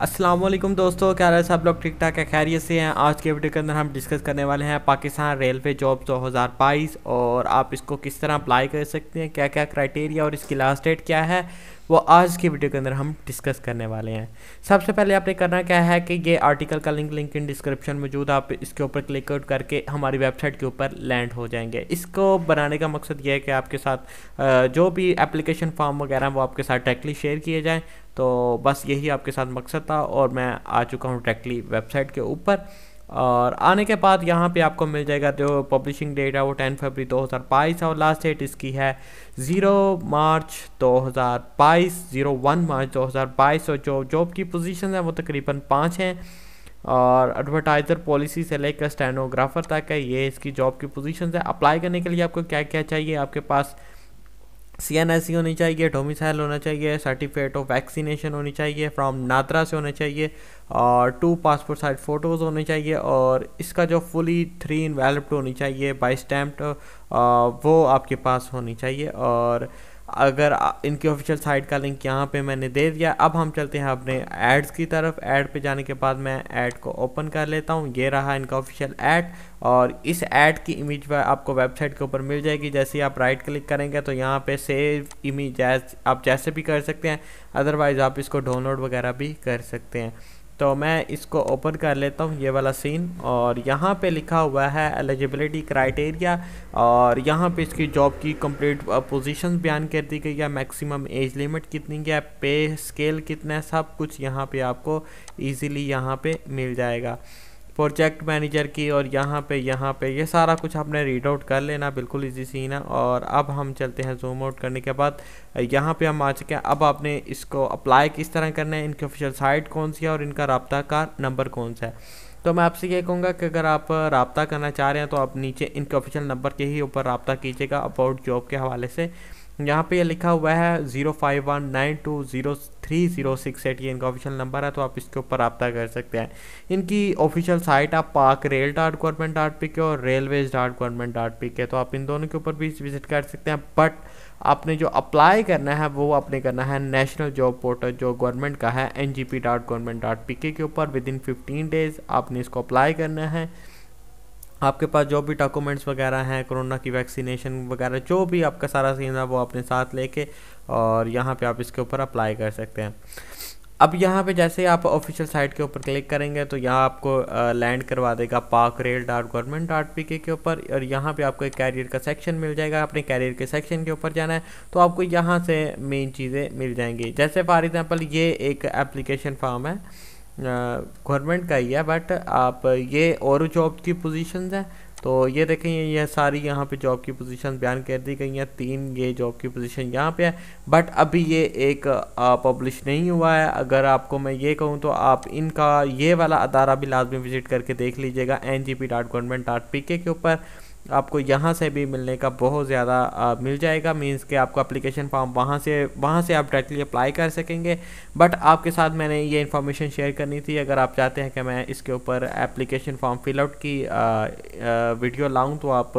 असलम दोस्तों क्या रहा सब लोग ठीक ठाक है खैरियत से हैं आज के वीडियो के अंदर हम डिस्कस करने वाले हैं पाकिस्तान रेलवे जॉब 2022 और आप इसको किस तरह अप्लाई कर सकते हैं क्या क्या क्राइटेरिया और इसकी लास्ट डेट क्या है वो आज की वीडियो के अंदर हम डिस्कस करने वाले हैं सबसे पहले आपने करना क्या है कि ये आर्टिकल का लिंक लिंक इन डिस्क्रिप्शन मौजूद आप इसके ऊपर क्लिक आउट करके हमारी वेबसाइट के ऊपर लैंड हो जाएंगे इसको बनाने का मकसद ये है कि आपके साथ जो भी एप्लीकेशन फॉर्म वगैरह वो आपके साथ डायरेक्टली शेयर किए जाएँ तो बस यही आपके साथ मकसद था और मैं आ चुका हूँ डायरेक्टली वेबसाइट के ऊपर और आने के बाद यहाँ पे आपको मिल जाएगा जो पब्लिशिंग डेट है वो टेन फरवरी दो हज़ार बाईस और लास्ट डेट इसकी है ज़ीरो मार्च दो हज़ार बाईस ज़ीरो वन मार्च दो हज़ार बाईस और जो जॉब की पोजीशन है वो तकरीबन पाँच हैं और एडवर्टाइज़र पॉलिसी से लेकर स्टेनोग्राफर तक है ये इसकी जॉब की पोजीशन है अप्लाई करने के लिए आपको क्या क्या चाहिए आपके पास सी एन एस सी होनी चाहिए डोमिसाइल होना चाहिए सर्टिफिकेट ऑफ वैक्सीनेशन होनी चाहिए फ्रॉम नात्रा से होना चाहिए और टू पासपोर्ट साइज फ़ोटोज़ होने चाहिए और इसका जो फुली थ्री इन्वेलप्ड होनी चाहिए बाई स्टैम्प्ड वो आपके पास होनी चाहिए और अगर इनकी ऑफिशियल साइट का लिंक यहाँ पे मैंने दे दिया अब हम चलते हैं अपने एड्स की तरफ ऐड पे जाने के बाद मैं ऐड को ओपन कर लेता हूँ ये रहा इनका ऑफिशियल ऐड और इस ऐड की इमेज वह आपको वेबसाइट के ऊपर मिल जाएगी जैसे ही आप राइट क्लिक करेंगे तो यहाँ पे सेव इमेज आप जैसे भी कर सकते हैं अदरवाइज़ आप इसको डाउनलोड वगैरह भी कर सकते हैं तो मैं इसको ओपन कर लेता हूँ ये वाला सीन और यहाँ पे लिखा हुआ है एलिजिबिलिटी क्राइटेरिया और यहाँ पे इसकी जॉब की कंप्लीट पोजीशंस uh, बयान कर दी गई है मैक्सिमम एज लिमिट कितनी है पे स्केल कितना है सब कुछ यहाँ पे आपको इजीली यहाँ पे मिल जाएगा प्रोजेक्ट मैनेजर की और यहाँ पे यहाँ पे ये सारा कुछ आपने रीड आउट कर लेना बिल्कुल इजी सी ना और अब हम चलते हैं जूम आउट करने के बाद यहाँ पे हम आ चुके हैं अब आपने इसको अप्लाई किस तरह करना है इनकी ऑफिशियल साइट कौन सी है और इनका रबता का नंबर कौन सा है तो मैं आपसे ये कहूँगा कि अगर आप रबता करना चाह रहे हैं तो आप नीचे इनके ऑफिशियल नंबर के ही ऊपर रबता कीजिएगा अबाउट जॉब के हवाले से यहाँ पे ये लिखा हुआ है zero five one nine two zero three zero six eight ये इनका ऑफिशियल नंबर है तो आप इसके ऊपर रबता कर सकते हैं इनकी ऑफिशियल साइट आप Pak rail dot government dot P K और railways dot government dot P K तो आप इन दोनों के ऊपर भी विजिट कर सकते हैं बट आपने जो अप्लाई करना है वो आपने करना है नेशनल जॉब पोर्टल जो गवर्नमेंट का है N G P dot government dot P K ऊपर विद इन फिफ्टीन डेज़ आपने इसको अप्लाई करना है आपके पास जो भी डॉक्यूमेंट्स वगैरह हैं कोरोना की वैक्सीनेशन वगैरह जो भी आपका सारा सीन है वो अपने साथ लेके और यहाँ पे आप इसके ऊपर अप्लाई कर सकते हैं अब यहाँ पे जैसे आप ऑफिशियल साइट के ऊपर क्लिक करेंगे तो यहाँ आपको लैंड करवा देगा Pak rail dot government dot P K ऊपर और यहाँ पे आपको एक कैरियर का सेक्शन मिल जाएगा अपने कैरियर के सेक्शन के ऊपर जाना है तो आपको यहाँ से मेन चीज़ें मिल जाएंगी जैसे फॉर एग्ज़ाम्पल ये एक एप्लीकेशन फॉर्म है गवर्नमेंट का ही है बट आप ये और जॉब की पोजीशन है तो ये देखें ये सारी यहाँ पे जॉब की पोजीशन बयान कर दी गई हैं तीन ये जॉब की पोजीशन यहाँ पे है बट अभी ये एक पब्लिश नहीं हुआ है अगर आपको मैं ये कहूँ तो आप इनका ये वाला अदारा भी लाजमी विज़िट करके देख लीजिएगा N G P dot government dot P K ऊपर आपको यहाँ से भी मिलने का बहुत ज़्यादा मिल जाएगा मींस कि आपको एप्लीकेशन फॉर्म वहाँ से वहाँ से आप डायरेक्टली अप्लाई कर सकेंगे बट आपके साथ मैंने ये इन्फॉर्मेशन शेयर करनी थी अगर आप चाहते हैं कि मैं इसके ऊपर एप्लीकेशन फॉर्म फिलआउट की आ, आ, वीडियो लाऊं तो आप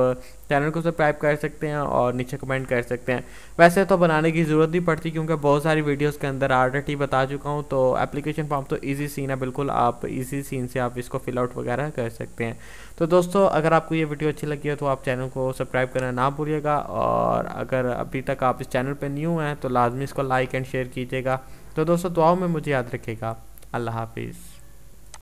चैनल को सब्सक्राइब कर सकते हैं और नीचे कमेंट कर सकते हैं वैसे तो बनाने की ज़रूरत नहीं पड़ती क्योंकि बहुत सारी वीडियोस के अंदर ऑलरेडी बता चुका हूँ तो एप्लीकेशन फॉर्म तो इजी सीन है बिल्कुल आप इजी सीन से आप इसको फिल आउट वगैरह कर सकते हैं तो दोस्तों अगर आपको ये वीडियो अच्छी लगी है तो आप चैनल को सब्सक्राइब करना ना भूलिएगा और अगर अभी तक आप इस चैनल पर न्यू हैं तो लाजमी इसको लाइक एंड शेयर कीजिएगा तो दोस्तों दुआओं में मुझे याद रखेगा अल्लाह हाफिज़